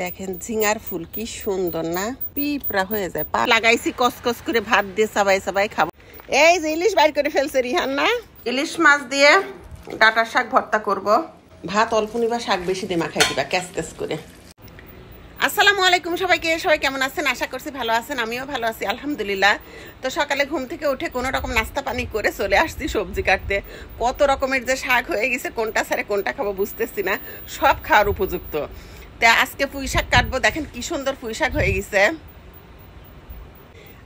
দেখেন ঝিঙার ফুল কি সুন্দর না পিঁপড়া হয়ে যায় পা লাগাইছি কসকস করে ভাত দিয়ে সবাই সবাই খাবো এই যে ইলিশ বাইর করে ফেলছে রিহান না ইলিশ মাছ দিয়ে ডাটার শাক ভর্তা করব ভাত অল্প নিবা শাক বেশি দিয়ে মাখাই দিবা ক্যাস ক্যাস করে আসসালামু আলাইকুম সবাইকে সবাই কেমন আছেন আশা করছি ভালো আছেন আমিও ভালো আছি আলহামদুলিল্লাহ তো সকালে ঘুম থেকে উঠে কোনো রকম নাস্তা পানি করে চলে আসছি সবজি কাটতে কত রকমের যে শাক হয়ে গেছে কোনটা সারে কোনটা খাবো বুঝতেছি না সব খাওয়ার উপযুক্ত তা আজকে পুঁই শাক কাটবো দেখেন কি সুন্দর পুঁই শাক হয়ে গেছে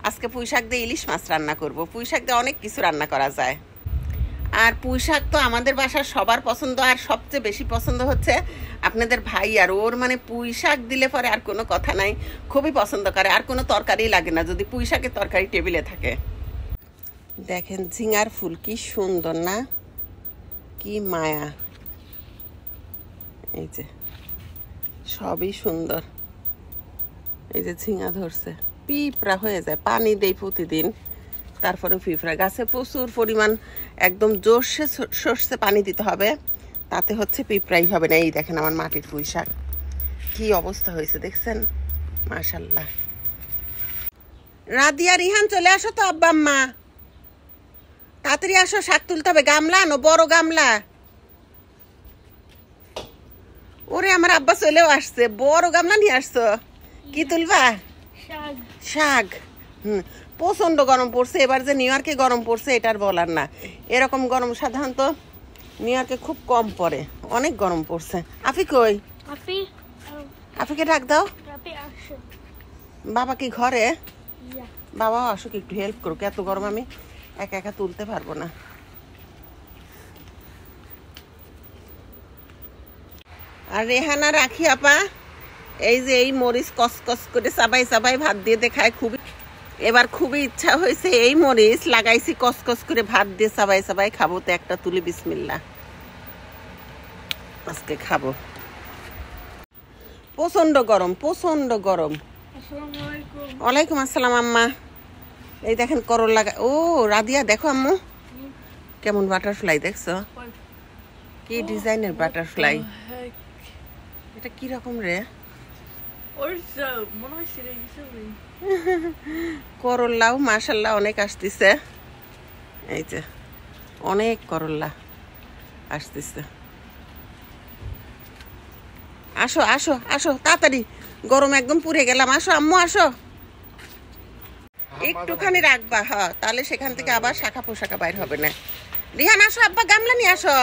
আজকে পুঁই শাক দিয়ে ইলিশ মাছ রান্না করব পুঁই শাক দিয়ে অনেক কিছু রান্না করা যায় আর পুঁই শাক তো আমাদের বাসার সবার পছন্দ আর সবচেয়ে বেশি পছন্দ হচ্ছে আপনাদের ভাই আর ওর মানে পুঁই শাক দিলে পরে আর কোনো কথা নাই খুবই পছন্দ করে আর কোনো তরকারি লাগে না যদি পুঁই শাকের তরকারি টেবিলে থাকে দেখেন ঝিঙার ফুল কি সুন্দর না কি মায়া এই যে সবই সুন্দর এই যে ঝিঙা ধরছে পিঁপড়া হয়ে যায় পানি দেই প্রতিদিন তারপরে পিঁপড়া গাছে প্রচুর পরিমাণ একদম জোরসে সর্ষে পানি দিতে হবে তাতে হচ্ছে পিঁপড়াই হবে না এই দেখেন আমার মাটির পুঁই শাক কী অবস্থা হয়েছে দেখছেন মাশাল্লাহ রাদিয়া রিহান চলে আসো তো আব্বা মা তাড়াতাড়ি আসো শাক তুলতে হবে গামলা আনো বড় গামলা ওরে আমার আব্বা চলেও আসছে বড় গামলা নিয়ে আসছো কি তুলবা শাক হুম প্রচণ্ড গরম পড়ছে এবার যে নিউ ইয়র্কে গরম পড়ছে এটার বলার না এরকম গরম সাধারণত নিউ ইয়র্কে খুব কম পড়ে অনেক গরম পড়ছে আফি কই আফিকে ডাক দাও বাবা কি ঘরে বাবা আসুক একটু হেল্প করুক এত গরম আমি একা একা তুলতে পারবো না আর রেহানা রাখি আপা এই যে এই মরিচ কসকস করে সবাই সবাই ভাত দিয়ে দেখায় খুবই এবার খুবই ইচ্ছা হয়েছে এই মরিচ লাগাইছি কসকস করে ভাত দিয়ে সবাই সবাই খাবো তো একটা তুলি বিসমিল্লা আজকে খাবো প্রচন্ড গরম প্রচন্ড গরম ওয়ালাইকুম আসসালাম আম্মা এই দেখেন করল লাগা ও রাদিয়া দেখো আম্মু কেমন বাটারফ্লাই দেখছো কি ডিজাইনের বাটারফ্লাই এটা কি রকম রে করল্লাও অনেক আসতেছে এই যে অনেক করল্লা আসতেছে আসো আসো আসো তাড়াতাড়ি গরম একদম পুড়ে গেলাম আসো আম্মু আসো একটুখানি রাখবা হ্যাঁ তাহলে সেখান থেকে আবার শাখা পোশাখা বাইর হবে না রিহান আসো আব্বা গামলা নিয়ে আসো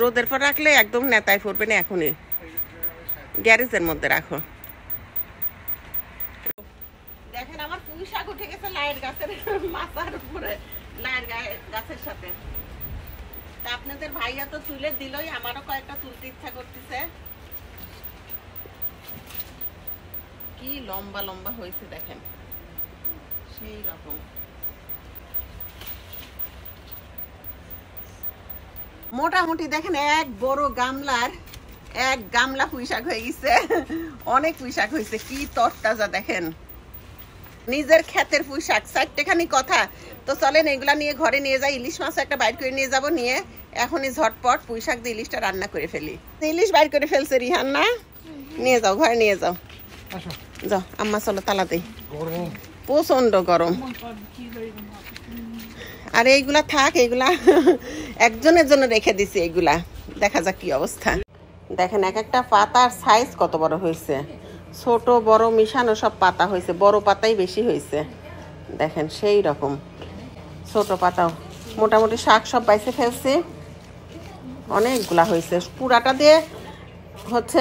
রোদের পর রাখলে একদম নেতায় পড়বে না এখনই গ্যারেজের মধ্যে রাখো দেখেন আমার পুঁই শাক উঠে গেছে লায়ের গাছের মাথার উপরে লাইট গাছের সাথে তা আপনাদের ভাইয়া তো তুলে দিলই আমারও কয়েকটা তুলতে ইচ্ছা করতেছে কি লম্বা লম্বা হয়েছে দেখেন সেই রকম মোটামুটি দেখেন এক বড় গামলার এক গামলা পুঁইশাক হয়ে গেছে অনেক পুঁইশাক হয়েছে কি তরতাজা দেখেন নিজের ক্ষেতের পুঁইশাক চারটেখানি কথা তো চলেন এগুলা নিয়ে ঘরে নিয়ে যাই ইলিশ মাছ একটা বাইর করে নিয়ে যাব নিয়ে এখনই ঝটপট পুঁইশাক দিয়ে ইলিশটা রান্না করে ফেলি ইলিশ বাইর করে ফেলছে রিহান না নিয়ে যাও ঘরে নিয়ে যাও যাও আম্মা চলো তালাতেই প্রচন্ড গরম আর এইগুলা থাক এইগুলা একজনের জন্য রেখে দিছি এইগুলা দেখা যাক কি অবস্থা দেখেন এক একটা পাতার সাইজ কত বড় হয়েছে ছোট বড় মিশানো সব পাতা হয়েছে বড় পাতাই বেশি হয়েছে দেখেন সেই রকম ছোট পাতাও মোটামুটি শাক সব বাইসে ফেলছে অনেকগুলা হয়েছে পুরাটা দিয়ে হচ্ছে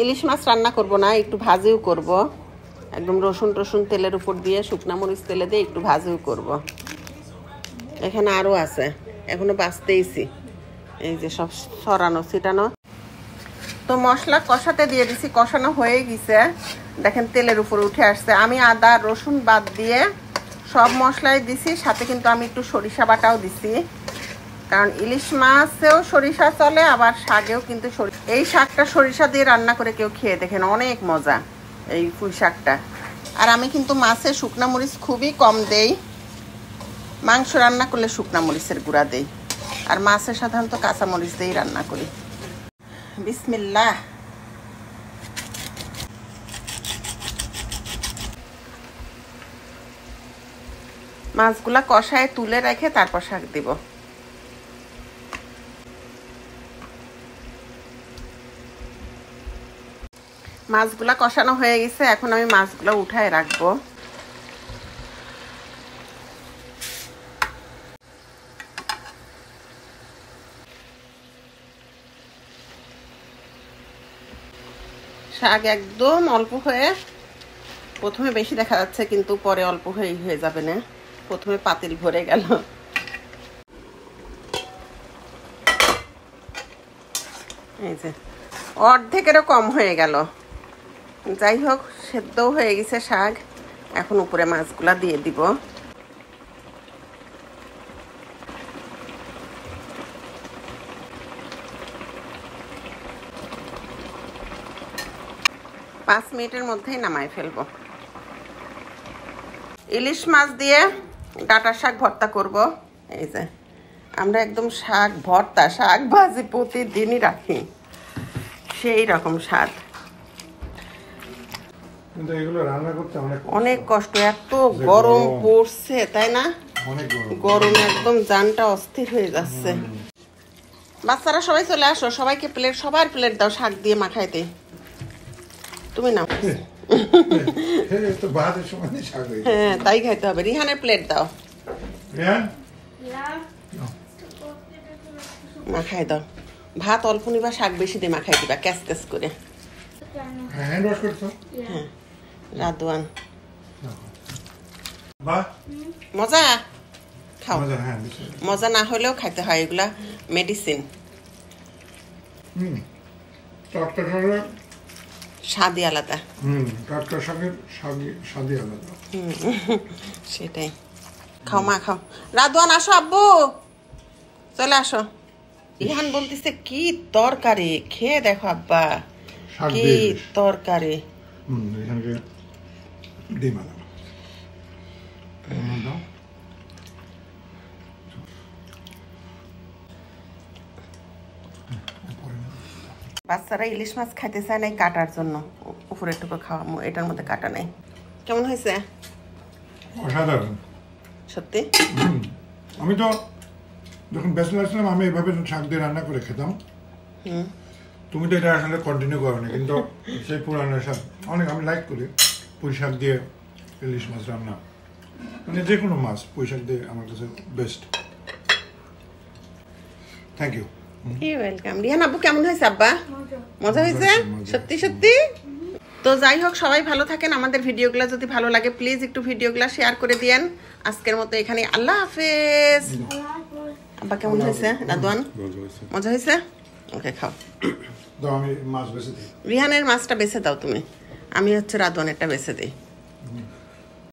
ইলিশ মাছ রান্না করব না একটু ভাজিও করব একদম রসুন টসুন তেলের উপর দিয়ে শুকনা মরিচ তেলে দিয়ে একটু ভাজিও করব এখানে আরও আছে এখনো বাঁচতেইছি এই যে সব সরানো ছিটানো তো মশলা কষাতে দিয়ে দিছি কষানো হয়ে গেছে দেখেন তেলের উপর উঠে আসছে আমি আদা রসুন বাদ দিয়ে সব মশলাই দিছি সাথে কিন্তু আমি একটু সরিষা বাটাও দিছি কারণ ইলিশ মাছেও সরিষা চলে আবার শাকেও কিন্তু এই শাকটা সরিষা দিয়ে রান্না করে কেউ খেয়ে দেখেন অনেক মজা এই পুঁই শাকটা আর আমি কিন্তু মাছে শুকনা মরিচ খুবই কম দেই মাংস রান্না করলে শুকনা মরিচের গুঁড়া দেই আর মাছে সাধারণত কাঁচা মরিচ দিয়েই রান্না করি বিসমিল্লা মাছগুলা কষায় তুলে রেখে তারপর শাক দিব মাছগুলা কষানো হয়ে গেছে এখন আমি মাছগুলো উঠায় রাখবো শাক একদম অল্প হয়ে প্রথমে বেশি দেখা যাচ্ছে কিন্তু পরে অল্প হয়ে হয়ে যাবে না প্রথমে পাতিল ভরে গেল এই যে অর্ধেকেরও কম হয়ে গেল যাই হোক সেদ্ধও হয়ে গেছে শাক এখন উপরে মাছগুলা দিয়ে দিব পাঁচ মিনিটের মধ্যেই নামায় ফেলবো ইলিশ মাছ দিয়ে ডাটা শাক ভর্তা করব এই যে আমরা একদম শাক ভর্তা শাক ভাজি প্রতিদিনই রাখি সেই রকম স্বাদ অনেক কষ্ট এত গরম পড়ছে তাই না গরমে একদম জানটা অস্থির হয়ে যাচ্ছে বাচ্চারা সবাই চলে আসো সবাইকে প্লেট সবার প্লেট দাও শাক দিয়ে মাখাইতে তুমি নাও হ্যাঁ তাই খাইতে হবে রিহানের প্লেট দাও মাখাই দাও ভাত অল্প নিবা শাক বেশি দিয়ে মাখাই দিবা ক্যাস ক্যাস করে হ্যাঁ, হ্যাঁ। রাদওয়ান মজা খাও হ্যাঁ, মজা না হলেও খাইতে হয় এগুলা মেডিসিন হুম স্বাদই আলাদা টাটকা শাকের স্বাদই আলাদা সেটাই খাও মা খাও রাধুয়ান আসো আব্বু চলে আসো ইহান বলতেছে কি তরকারি খেয়ে দেখো আব্বা কি তরকারি এখানে বাচ্চারা ইলিশ মাছ খাইতে চায় না কাটার জন্য উপরে টুকু খাওয়া এটার মধ্যে কাটা নাই কেমন হয়েছে অসাধারণ সত্যি আমি তো যখন ব্যস্ত ছিলাম আমি এভাবে শাক দিয়ে রান্না করে খেতাম তুমি তো এটা আসলে কন্টিনিউ করো না কিন্তু সেই পুরানো শাক অনেক আমি লাইক করি পুঁই শাক দিয়ে ইলিশ মাছ রান্না মানে যে কোনো মাছ পুঁই শাক দিয়ে আমার কাছে বেস্ট থ্যাংক ইউ কি ওয়েলকাম রিহান আব্বু কেমন হয়েছে আব্বা মজা হয়েছে সত্যি সত্যি তো যাই হোক সবাই ভালো থাকেন আমাদের ভিডিওগুলো যদি ভালো লাগে প্লিজ একটু ভিডিওগুলো শেয়ার করে দিয়েন আজকের মতো এখানে আল্লাহ হাফেজ আব্বা কেমন হয়েছে রাদওয়ান মজা হয়েছে ওকে খাও রিহানের মাছটা বেছে দাও তুমি আমি হচ্ছে রাদওয়ানেরটা বেছে দিই